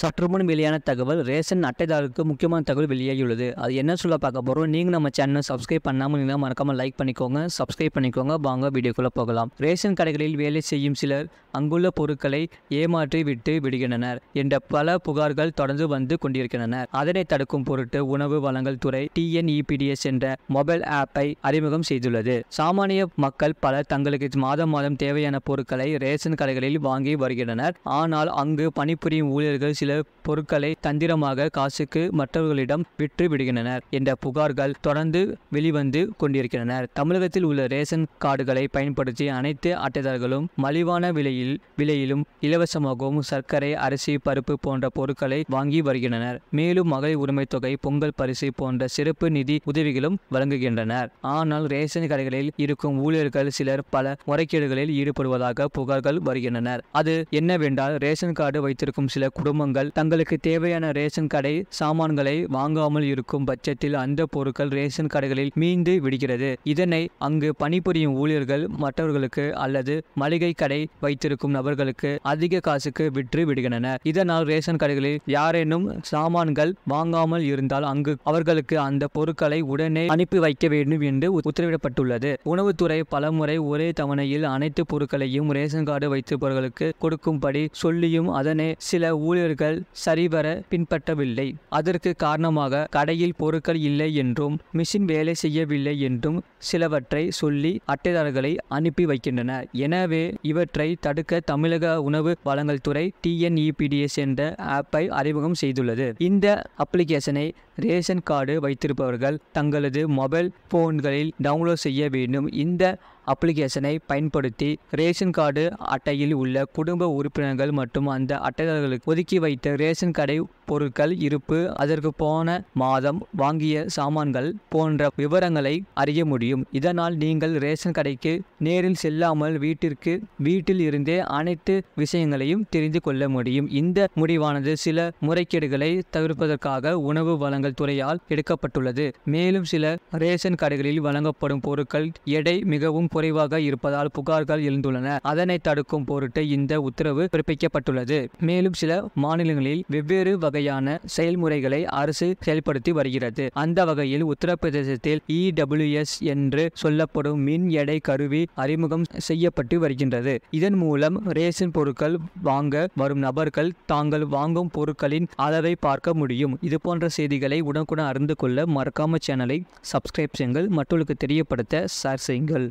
சற்றுமுன் வெளியான தகவல் ரேஷன் அட்டைதாருக்கு முக்கியமான தகவல் வெளியாகியுள்ளது அது என்ன சொல்ல பார்க்க போகிறோம் நீங்கள் நம்ம சேனலை சப்ஸ்கிரைப் பண்ணாமல் நீங்கள் மறக்காமல் லைக் பண்ணிக்கோங்க சப்ஸ்கிரைப் பண்ணிக்கோங்க வாங்க வீடியோக்குள்ளே போகலாம் ரேஷன் கடைகளில் வேலை செய்யும் சிலர் அங்குள்ள பொருட்களை ஏமாற்றி விட்டு விடுகின்றனர் என்ற பல புகார்கள் தொடர்ந்து வந்து கொண்டிருக்கின்றன அதனை தடுக்கும் பொருட்டு உணவு வழங்கல் துறை டிஎன்இபிடிஎஸ் e என்ற மொபைல் ஆப்பை அறிமுகம் செய்துள்ளது சாமானிய மக்கள் பலர் தங்களுக்கு மாதம் மாதம் தேவையான பொருட்களை ரேஷன் கடைகளில் வாங்கி வருகின்றனர் ஆனால் அங்கு பணிபுரியும் ஊழியர்கள் சில சில பொருட்களை தந்திரமாக காசுக்கு மற்றவர்களிடம் விற்று விடுகின்றனர் என்ற புகார்கள் தொடர்ந்து வெளிவந்து கொண்டிருக்கின்றனர் தமிழகத்தில் உள்ள ரேஷன் கார்டுகளை பயன்படுத்தி அனைத்து அட்டைதாரர்களும் மலிவான விலையில் விலையிலும் இலவசமாகவும் சர்க்கரை அரிசி பருப்பு போன்ற பொருட்களை வாங்கி வருகின்றனர் மேலும் மகளிர் உரிமை தொகை பொங்கல் பரிசு போன்ற சிறப்பு நிதி உதவிகளும் வழங்குகின்றனர் ஆனால் ரேஷன் கடைகளில் இருக்கும் ஊழியர்கள் சிலர் பல முறைகேடுகளில் ஈடுபடுவதாக புகார்கள் வருகின்றனர் அது என்னவென்றால் ரேஷன் கார்டு வைத்திருக்கும் சில குடும்பங்கள் பொதுமக்கள் தங்களுக்கு தேவையான ரேஷன் கடை சாமான்களை வாங்காமல் இருக்கும் பட்சத்தில் அந்த பொருட்கள் ரேஷன் கடைகளில் மீந்து விடுகிறது இதனை அங்கு பணிபுரியும் ஊழியர்கள் மற்றவர்களுக்கு அல்லது மளிகை கடை வைத்திருக்கும் நபர்களுக்கு அதிக காசுக்கு விற்று விடுகின்றனர் இதனால் ரேஷன் கடைகளில் யாரேனும் சாமான்கள் வாங்காமல் இருந்தால் அங்கு அவர்களுக்கு அந்த பொருட்களை உடனே அனுப்பி வைக்க வேண்டும் என்று உத்தரவிடப்பட்டுள்ளது உணவுத்துறை பலமுறை ஒரே தவணையில் அனைத்து பொருட்களையும் ரேஷன் கார்டு வைத்திருப்பவர்களுக்கு கொடுக்கும்படி சொல்லியும் அதனை சில ஊழியர்கள் விற்பனையாளர்கள் சரிவர பின்பற்றவில்லை அதற்கு காரணமாக கடையில் பொருட்கள் இல்லை என்றும் மிஷின் வேலை செய்யவில்லை என்றும் சிலவற்றை சொல்லி அட்டைதாரர்களை அனுப்பி வைக்கின்றன எனவே இவற்றை தடுக்க தமிழக உணவு வழங்கல் துறை டிஎன்இபிடிஎஸ் e என்ற ஆப்பை அறிமுகம் செய்துள்ளது இந்த அப்ளிகேஷனை ரேஷன் கார்டு வைத்திருப்பவர்கள் தங்களது மொபைல் ஃபோன்களில் டவுன்லோட் செய்ய வேண்டும் இந்த அப்ளிகேஷனை பயன்படுத்தி ரேஷன் கார்டு அட்டையில் உள்ள குடும்ப உறுப்பினர்கள் மற்றும் அந்த அட்டைதாரர்களுக்கு ஒதுக்கி வைத்த ரேஷன் கடை பொருட்கள் இருப்பு அதற்கு போன மாதம் வாங்கிய சாமான்கள் போன்ற விவரங்களை அறிய முடியும் இதனால் நீங்கள் ரேஷன் கடைக்கு நேரில் செல்லாமல் வீட்டிற்கு வீட்டில் இருந்தே அனைத்து விஷயங்களையும் தெரிந்து கொள்ள முடியும் இந்த முடிவானது சில முறைகேடுகளை தவிர்ப்பதற்காக உணவு வழங்கல் துறையால் எடுக்கப்பட்டுள்ளது மேலும் சில ரேஷன் கடைகளில் வழங்கப்படும் பொருட்கள் எடை மிகவும் குறைவாக இருப்பதால் புகார்கள் எழுந்துள்ளன அதனை தடுக்கும் பொருட்டு இந்த உத்தரவு பிறப்பிக்கப்பட்டுள்ளது மேலும் சில மாநிலங்களில் வெவ்வேறு வகை வகையான செயல்முறைகளை அரசு செயல்படுத்தி வருகிறது அந்த வகையில் உத்தரப்பிரதேசத்தில் இடபிள்யூஎஸ் e என்று சொல்லப்படும் மின் எடை கருவி அறிமுகம் செய்யப்பட்டு வருகின்றது இதன் மூலம் ரேஷன் பொருட்கள் வாங்க வரும் நபர்கள் தாங்கள் வாங்கும் பொருட்களின் அளவை பார்க்க முடியும் இது போன்ற செய்திகளை உடனுக்குடன் அறிந்து கொள்ள மறக்காம சேனலை சப்ஸ்கிரைப் செய்யுங்கள் மற்றவர்களுக்கு தெரியப்படுத்த ஷேர் செய்யுங்கள்